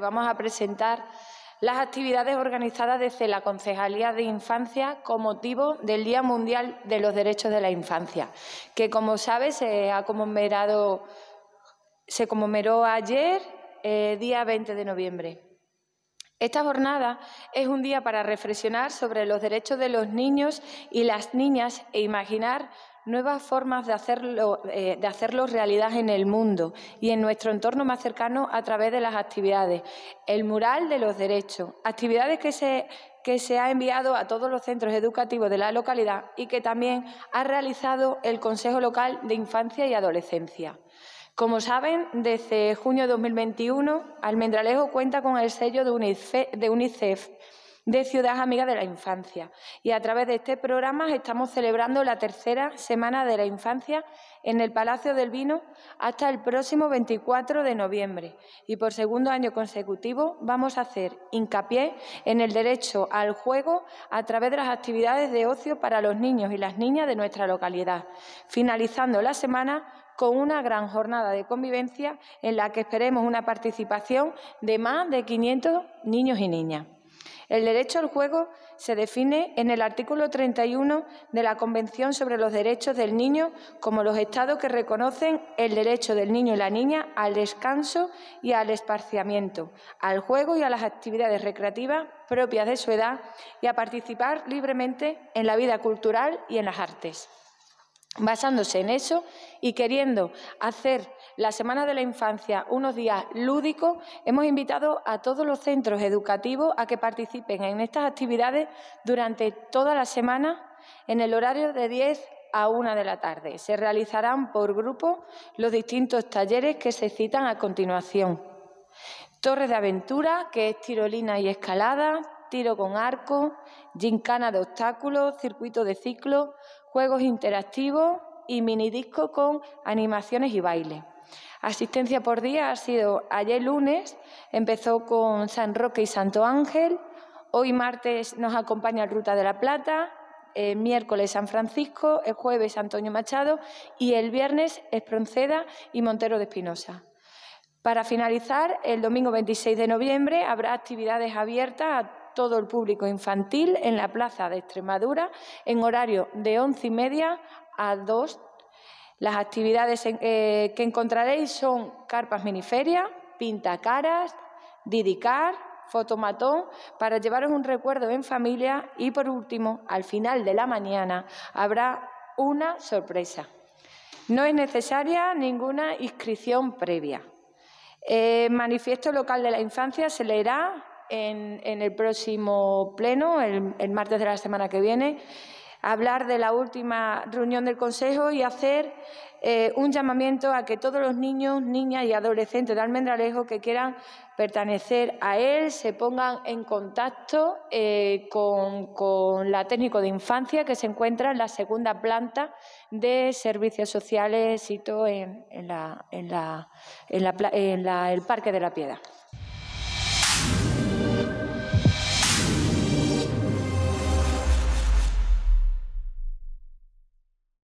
vamos a presentar las actividades organizadas desde la Concejalía de Infancia con motivo del Día Mundial de los Derechos de la Infancia, que como sabes, se ha se conmemoró ayer, eh, día 20 de noviembre. Esta jornada es un día para reflexionar sobre los derechos de los niños y las niñas e imaginar nuevas formas de hacerlo, eh, de hacerlo realidad en el mundo y en nuestro entorno más cercano a través de las actividades. El mural de los derechos, actividades que se, que se ha enviado a todos los centros educativos de la localidad y que también ha realizado el Consejo Local de Infancia y Adolescencia. Como saben, desde junio de 2021, Almendralejo cuenta con el sello de de UNICEF de Ciudad Amiga de la Infancia. Y a través de este programa estamos celebrando la tercera Semana de la Infancia en el Palacio del Vino hasta el próximo 24 de noviembre. Y por segundo año consecutivo vamos a hacer hincapié en el derecho al juego a través de las actividades de ocio para los niños y las niñas de nuestra localidad, finalizando la semana con una gran jornada de convivencia en la que esperemos una participación de más de 500 niños y niñas. El derecho al juego se define en el artículo 31 de la Convención sobre los Derechos del Niño como los estados que reconocen el derecho del niño y la niña al descanso y al esparciamiento, al juego y a las actividades recreativas propias de su edad y a participar libremente en la vida cultural y en las artes basándose en eso y queriendo hacer la Semana de la Infancia unos días lúdicos, hemos invitado a todos los centros educativos a que participen en estas actividades durante toda la semana en el horario de 10 a 1 de la tarde. Se realizarán por grupo los distintos talleres que se citan a continuación. Torres de aventura, que es tirolina y escalada, tiro con arco, gincana de obstáculos, circuito de ciclo, juegos interactivos y mini disco con animaciones y baile. Asistencia por día ha sido ayer lunes, empezó con San Roque y Santo Ángel, hoy martes nos acompaña Ruta de la Plata, el eh, miércoles San Francisco, el jueves Antonio Machado y el viernes Espronceda y Montero de Espinosa. Para finalizar, el domingo 26 de noviembre habrá actividades abiertas a todo el público infantil en la Plaza de Extremadura en horario de once y media a dos. Las actividades eh, que encontraréis son carpas miniferia, pintacaras, didicar, fotomatón para llevaros un recuerdo en familia y por último, al final de la mañana habrá una sorpresa. No es necesaria ninguna inscripción previa. manifiesto local de la infancia se leerá en, el próximo pleno, el, martes de la semana que viene, hablar de la última reunión del Consejo y hacer eh, un llamamiento a que todos los niños, niñas y adolescentes de Almendralejo que quieran pertenecer a él se pongan en contacto eh, con, la técnico de infancia que se encuentra en la segunda planta de servicios sociales, situada en, en, el Parque de la Piedad.